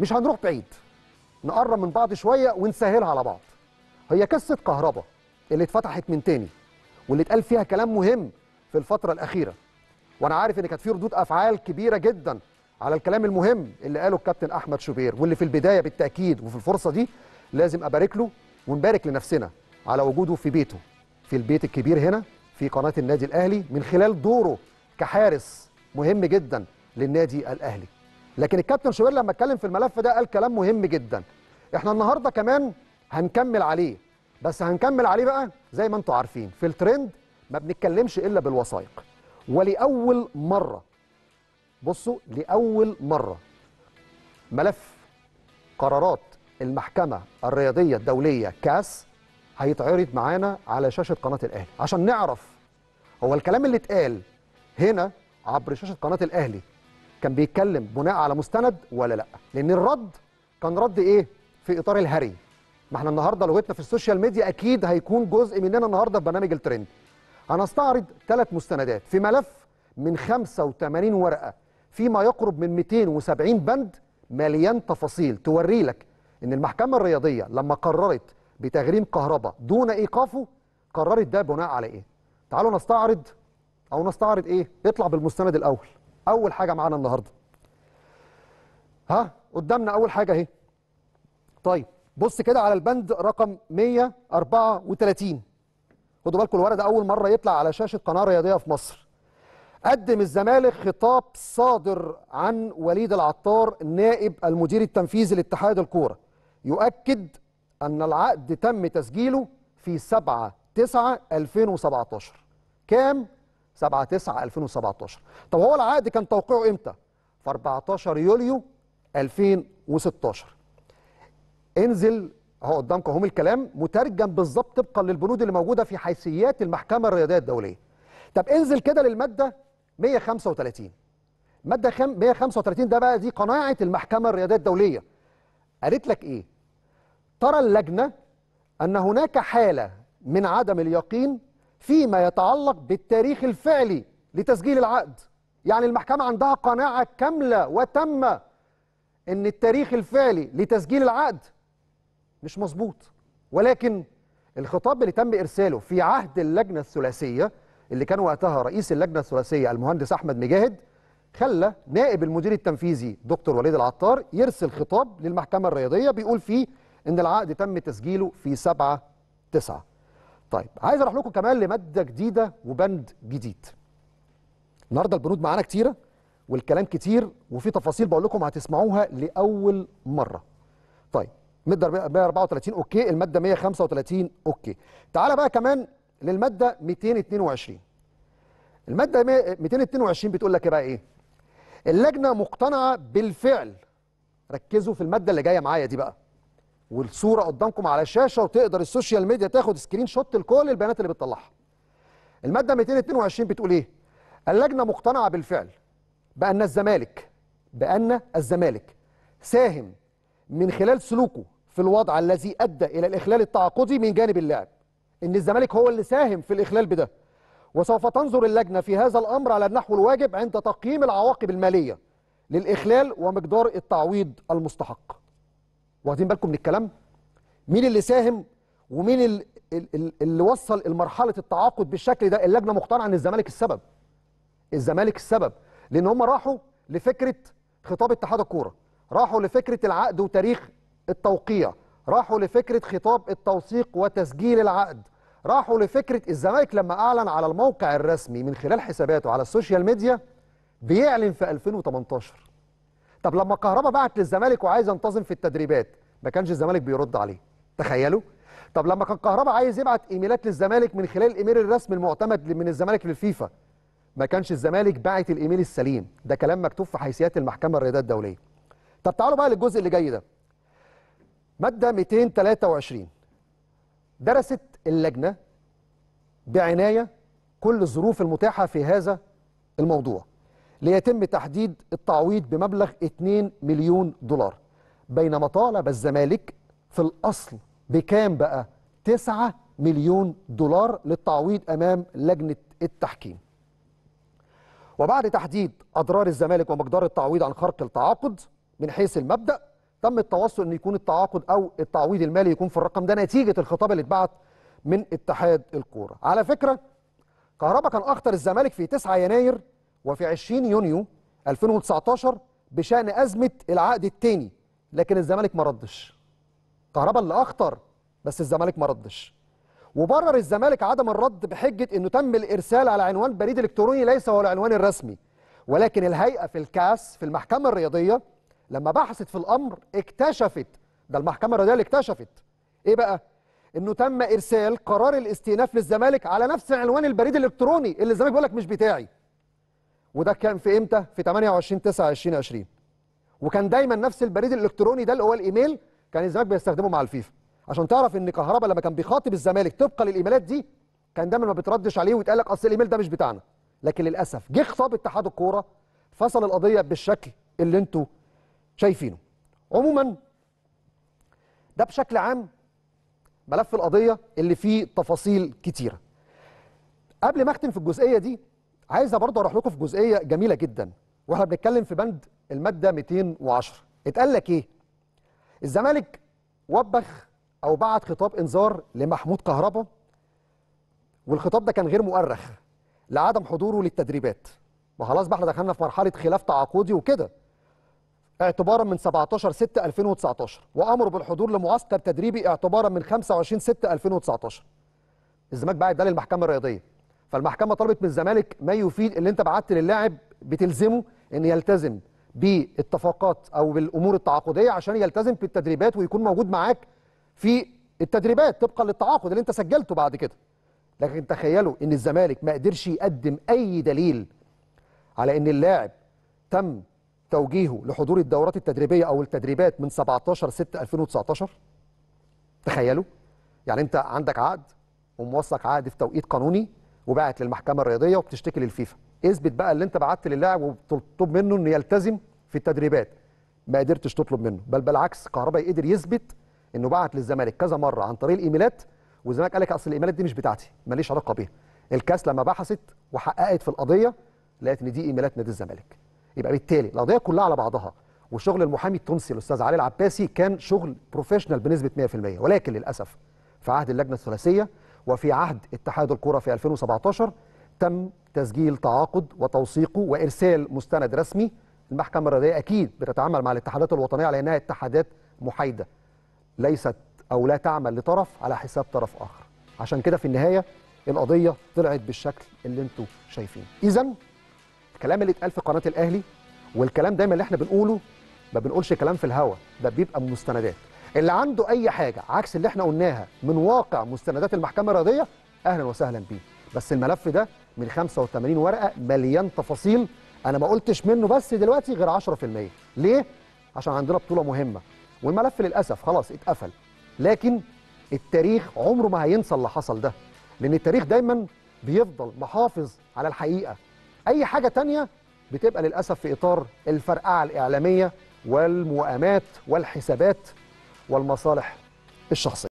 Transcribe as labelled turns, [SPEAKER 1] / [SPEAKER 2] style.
[SPEAKER 1] مش هنروح بعيد نقرب من بعض شويه ونسهلها على بعض هي قصه كهربا اللي اتفتحت من تاني واللي اتقال فيها كلام مهم في الفتره الاخيره وانا عارف ان كانت في ردود افعال كبيره جدا على الكلام المهم اللي قاله الكابتن احمد شوبير واللي في البدايه بالتاكيد وفي الفرصه دي لازم ابارك له ونبارك لنفسنا على وجوده في بيته في البيت الكبير هنا في قناه النادي الاهلي من خلال دوره كحارس مهم جدا للنادي الاهلي لكن الكابتن شوبير لما اتكلم في الملف ده قال كلام مهم جدا احنا النهارده كمان هنكمل عليه بس هنكمل عليه بقى زي ما انتم عارفين في الترند ما بنتكلمش الا بالوثائق ولاول مره بصوا لاول مره ملف قرارات المحكمه الرياضيه الدوليه كاس هيتعرض معانا على شاشه قناه الاهلي عشان نعرف هو الكلام اللي اتقال هنا عبر شاشه قناه الاهلي كان بيتكلم بناء على مستند ولا لا لان الرد كان رد ايه في اطار الهري ما احنا النهارده لغتنا في السوشيال ميديا اكيد هيكون جزء مننا النهارده في برنامج الترند هنستعرض ثلاث مستندات في ملف من 85 ورقه فيما يقرب من 270 بند مليان تفاصيل توري لك ان المحكمه الرياضيه لما قررت بتغريم كهرباء دون ايقافه قررت ده بناء على ايه تعالوا نستعرض او نستعرض ايه اطلع بالمستند الاول اول حاجه معانا النهارده ها قدامنا اول حاجه اهي طيب بص كده على البند رقم 134 خدوا بالكم الورق ده اول مره يطلع على شاشه قناه رياضيه في مصر قدم الزمالك خطاب صادر عن وليد العطار نائب المدير التنفيذي لاتحاد الكوره يؤكد ان العقد تم تسجيله في 7 9 2017 كام 7 9 2017 طب هو العقد كان توقيعه امتى في 14 يوليو 2016 انزل اهو قدامكم اهو الكلام مترجم بالظبط طبقا للبنود اللي موجوده في حيثيات المحكمه الرياضيه الدوليه طب انزل كده للماده 135 ماده 135 ده بقى دي قناعه المحكمه الرياضيه الدوليه قالت لك ايه ترى اللجنه ان هناك حاله من عدم اليقين فيما يتعلق بالتاريخ الفعلي لتسجيل العقد يعني المحكمة عندها قناعة كاملة وتامة ان التاريخ الفعلي لتسجيل العقد مش مظبوط ولكن الخطاب اللي تم ارساله في عهد اللجنه الثلاثيه اللي كان وقتها رئيس اللجنه الثلاثيه المهندس احمد مجاهد خلى نائب المدير التنفيذي دكتور وليد العطار يرسل خطاب للمحكمه الرياضيه بيقول فيه ان العقد تم تسجيله في 7 9 طيب عايز اروح لكم كمان لماده جديده وبند جديد النهارده البنود معانا كتيره والكلام كتير وفي تفاصيل بقول لكم هتسمعوها لاول مره طيب ماده 134 اوكي الماده 135 اوكي تعالى بقى كمان للماده 222 الماده 222 بتقول لك ايه بقى ايه اللجنه مقتنعه بالفعل ركزوا في الماده اللي جايه معايا دي بقى والصوره قدامكم على الشاشه وتقدر السوشيال ميديا تاخد سكرين شوت لكل البيانات اللي بتطلعها. الماده 222 بتقول ايه؟ اللجنه مقتنعه بالفعل بان الزمالك بان الزمالك ساهم من خلال سلوكه في الوضع الذي ادى الى الاخلال التعاقدي من جانب اللاعب. ان الزمالك هو اللي ساهم في الاخلال بده. وسوف تنظر اللجنه في هذا الامر على النحو الواجب عند تقييم العواقب الماليه للاخلال ومقدار التعويض المستحق. واخدين بالكم من الكلام مين اللي ساهم ومين اللي وصل لمرحله التعاقد بالشكل ده اللجنه مقتنعه ان الزمالك السبب الزمالك السبب لان هم راحوا لفكره خطاب اتحاد الكوره راحوا لفكره العقد وتاريخ التوقيع راحوا لفكره خطاب التوثيق وتسجيل العقد راحوا لفكره الزمالك لما اعلن على الموقع الرسمي من خلال حساباته على السوشيال ميديا بيعلن في 2018 طب لما كهربا بعت للزمالك وعايز ينتظم في التدريبات ما كانش الزمالك بيرد عليه تخيلوا طب لما كان كهربا عايز يبعت ايميلات للزمالك من خلال الايميل الرسمي المعتمد من الزمالك للفيفا ما كانش الزمالك باعت الايميل السليم ده كلام مكتوب في حيثيات المحكمه الرياضيه الدوليه طب تعالوا بقى للجزء اللي جاي ده ماده 223 درست اللجنه بعنايه كل الظروف المتاحه في هذا الموضوع ليتم تحديد التعويض بمبلغ 2 مليون دولار بينما طالب الزمالك في الأصل بكام بقى 9 مليون دولار للتعويض أمام لجنة التحكيم وبعد تحديد أضرار الزمالك ومقدار التعويض عن خرق التعاقد من حيث المبدأ تم التوصل أن يكون التعاقد أو التعويض المالي يكون في الرقم ده نتيجة الخطاب اللي اتبعت من اتحاد الكورة على فكرة كهربا كان أخطر الزمالك في 9 يناير وفي 20 يونيو 2019 بشأن أزمة العقد الثاني لكن الزمالك ما ردش كهربا اللي أخطر بس الزمالك ما ردش وبرر الزمالك عدم الرد بحجة أنه تم الإرسال على عنوان بريد إلكتروني ليس هو العنوان الرسمي ولكن الهيئة في الكاس في المحكمة الرياضية لما بحثت في الأمر اكتشفت ده المحكمة الرياضية اللي اكتشفت إيه بقى؟ انه تم ارسال قرار الاستئناف للزمالك على نفس عنوان البريد الالكتروني اللي الزمالك بيقول لك مش بتاعي وده كان في امتى في 28 9 2020 وكان دايما نفس البريد الالكتروني ده اللي هو الايميل كان الزمالك بيستخدمه مع الفيفا عشان تعرف ان كهربا لما كان بيخاطب الزمالك طبقا للايميلات دي كان دايما ما بتردش عليه ويتقال لك اصل الايميل ده مش بتاعنا لكن للاسف جه خطاب اتحاد الكوره فصل القضيه بالشكل اللي انتوا شايفينه عموما ده بشكل عام ملف القضيه اللي فيه تفاصيل كتيره قبل ما اختم في الجزئيه دي عايزه برضه اروح لكم في جزئيه جميله جدا واحنا بنتكلم في بند الماده 210 اتقال لك ايه الزمالك وبخ او بعت خطاب انذار لمحمود كهربا والخطاب ده كان غير مؤرخ لعدم حضوره للتدريبات ما خلاص بقى احنا دخلنا في مرحله خلاف تعاقدي وكده اعتبارا من 17 6 2019 وامره بالحضور لمعسكر تدريبي اعتبارا من 25 6 2019 الزمالك بعت ده للمحكمه الرياضيه فالمحكمه طلبت من الزمالك ما يفيد اللي انت بعت للاعب بتلزمه ان يلتزم بالاتفاقات او بالامور التعاقديه عشان يلتزم في التدريبات ويكون موجود معاك في التدريبات طبقا للتعاقد اللي انت سجلته بعد كده لكن تخيلوا ان الزمالك ما قدرش يقدم اي دليل على ان اللاعب تم توجيهه لحضور الدورات التدريبيه او التدريبات من 17 6 2019 تخيلوا يعني انت عندك عقد وموثق عقد في توقيت قانوني وباعت للمحكمه الرياضيه وبتشتكي للفيفا اثبت بقى اللي انت بعت للاعب وبتطلب منه انه يلتزم في التدريبات ما قدرتش تطلب منه بل بالعكس كهربا قدر يثبت انه بعت للزمالك كذا مره عن طريق الايميلات والزمالك قال لك اصل الايميلات دي مش بتاعتي ماليش علاقه بيها الكاس لما بحثت وحققت في القضيه لقيت ان دي ايميلات نادي الزمالك يبقى بالتالي القضيه كلها على بعضها وشغل المحامي التونسي الاستاذ علي العباسي كان شغل بروفيشنال بنسبه 100% ولكن للاسف في عهد اللجنه الثلاثيه وفي عهد اتحاد الكرة في 2017 تم تسجيل تعاقد وتوثيقه وإرسال مستند رسمي المحكمة الرياضية أكيد بتتعامل مع الاتحادات الوطنية على أنها اتحادات محايدة ليست أو لا تعمل لطرف على حساب طرف آخر عشان كده في النهاية القضية طلعت بالشكل اللي انتوا شايفينه إذا الكلام اللي اتقال في قناة الأهلي والكلام دايما اللي احنا بنقوله ما بنقولش كلام في الهوا ده بيبقى مستندات اللي عنده اي حاجه عكس اللي احنا قلناها من واقع مستندات المحكمه الرياضيه اهلا وسهلا بيه بس الملف ده من 85 ورقه مليان تفاصيل انا ما قلتش منه بس دلوقتي غير 10% ليه عشان عندنا بطوله مهمه والملف للاسف خلاص اتقفل لكن التاريخ عمره ما هينسى اللي حصل ده لان التاريخ دايما بيفضل محافظ على الحقيقه اي حاجه تانية بتبقى للاسف في اطار الفرقعه الاعلاميه والمؤامات والحسابات والمصالح الشخصية